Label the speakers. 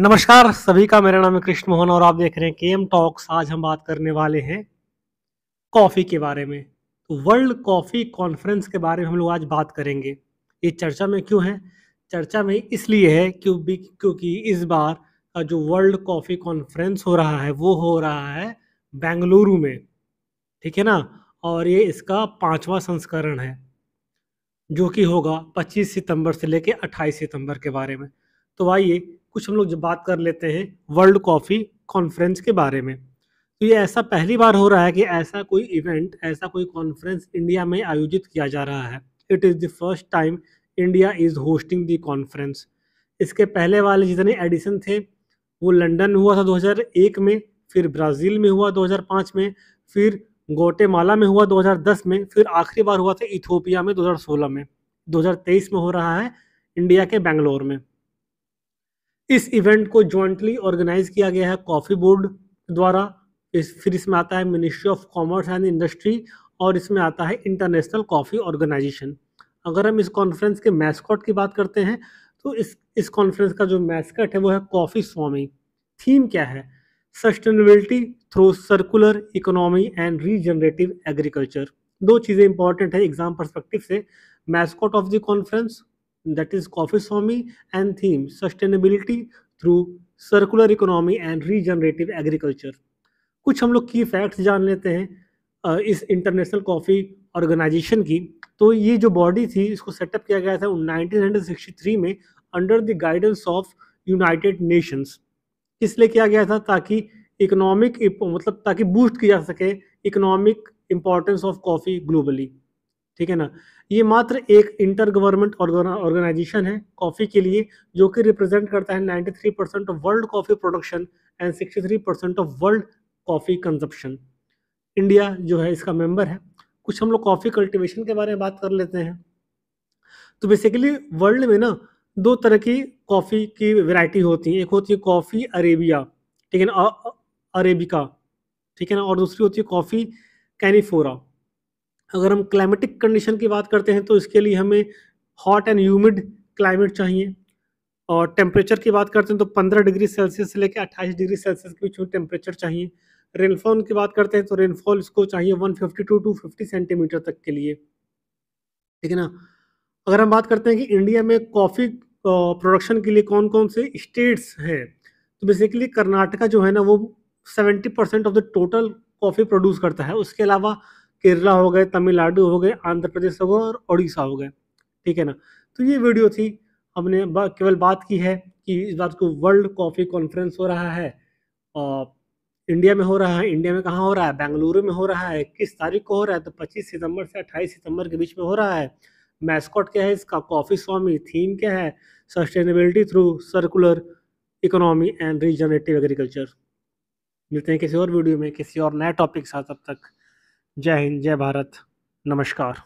Speaker 1: नमस्कार सभी का मेरा नाम है कृष्ण मोहन और आप देख रहे हैं के एम टॉक्स आज हम बात करने वाले हैं कॉफ़ी के बारे में तो वर्ल्ड कॉफ़ी कॉन्फ्रेंस के बारे में हम लोग आज बात करेंगे ये चर्चा में क्यों है चर्चा में इसलिए है क्योंकि क्योंकि इस बार जो वर्ल्ड कॉफ़ी कॉन्फ्रेंस हो रहा है वो हो रहा है बेंगलुरु में ठीक है ना और ये इसका पाँचवा संस्करण है जो कि होगा 25 सितंबर से लेकर 28 सितंबर के बारे में तो आइए कुछ हम लोग जब बात कर लेते हैं वर्ल्ड कॉफ़ी कॉन्फ्रेंस के बारे में तो ये ऐसा पहली बार हो रहा है कि ऐसा कोई इवेंट ऐसा कोई कॉन्फ्रेंस इंडिया में आयोजित किया जा रहा है it is the first time India is hosting the conference इसके पहले वाले जितने एडिशन थे वो लंदन हुआ था 2001 में फिर ब्राज़ील में हुआ 2005 में फिर गोटेमाला में हुआ 2010 में फिर आखिरी बार हुआ था इथोपिया में 2016 में 2023 में हो रहा है इंडिया के बेंगलोर में इस इवेंट को ज्वाइंटली ऑर्गेनाइज किया गया है कॉफी बोर्ड द्वारा इस फिर इसमें आता है ministry of commerce and industry और इसमें आता है इंटरनेशनल कॉफ़ी ऑर्गेनाइजेशन अगर हम इस कॉन्फ्रेंस के मैस्कॉट की बात करते हैं तो इस इस कॉन्फ्रेंस का जो मैस्कट है वो है कॉफ़ी स्वामी थीम क्या है sustainability through circular economy and regenerative agriculture दो चीज़ें इंपॉर्टेंट है एग्जाम परस्पेक्टिव से mascot of the conference that is coffee and theme sustainability through circular economy and regenerative agriculture कुछ हम लोग की फैक्ट्स जान लेते हैं इस इंटरनेशनल कॉफ़ी ऑर्गेनाइजेशन की तो ये जो बॉडी थी इसको सेटअप किया गया था 1963 में under the guidance of United Nations इसलिए किया गया था ताकि इकोनॉमिक मतलब ताकि बूस्ट की जा सके economic importance of coffee globally ठीक है ना ये मात्र एक इंटर गवर्नमेंट ऑर्गेनाइजेशन है कॉफ़ी के लिए जो कि रिप्रेजेंट करता है 93 percent of world coffee production and 63 percent of world coffee consumption India जो है इसका मेंबर है कुछ हम लोग कॉफ़ी कल्टिवेशन के बारे में बात कर लेते हैं तो बेसिकली वर्ल्ड में ना दो तरह की कॉफ़ी की वेराइटी होती है एक होती है कॉफ़ी अरेबिया ठीक है ना अरेबिका ठीक है ना और दूसरी होती है कॉफ़ी कैनिफोरा अगर हम क्लाइमेटिक कंडीशन की बात करते हैं तो इसके लिए हमें हॉट एंड ह्यूमिड क्लाइमेट चाहिए और टेम्परेचर की बात करते हैं तो 15 डिग्री सेल्सियस से लेकर 28 डिग्री सेल्सियस के बीच में टेम्परेचर चाहिए रेनफॉल की बात करते हैं तो रेनफॉल इसको चाहिए फिफ्टी टू 250 सेंटीमीटर तक के लिए ठीक है ना अगर हम बात करते हैं कि इंडिया में कॉफ़ी प्रोडक्शन के लिए कौन कौन से स्टेट्स हैं तो बेसिकली कर्नाटका जो है ना वो seventy percent of the total coffee produce करता है उसके अलावा केरला हो गए तमिलनाडु हो गए आंध्र प्रदेश हो गए और उड़ीसा हो गए ठीक है ना तो ये वीडियो थी हमने केवल बात की है कि इस बार को वर्ल्ड कॉफ़ी कॉन्फ्रेंस हो रहा है और इंडिया में हो रहा है इंडिया में कहाँ हो रहा है बेंगलुरु में हो रहा है किस तारीख को हो रहा है तो 25 सितंबर से 28 सितंबर के बीच में हो रहा है मैस्कॉट क्या है इसका कॉफ़ी स्वामी थीम क्या है sustainability through circular economy and regenerative agriculture मिलते हैं किसी और वीडियो में किसी और नए टॉपिक के साथ अब तक जय हिंद जय भारत नमस्कार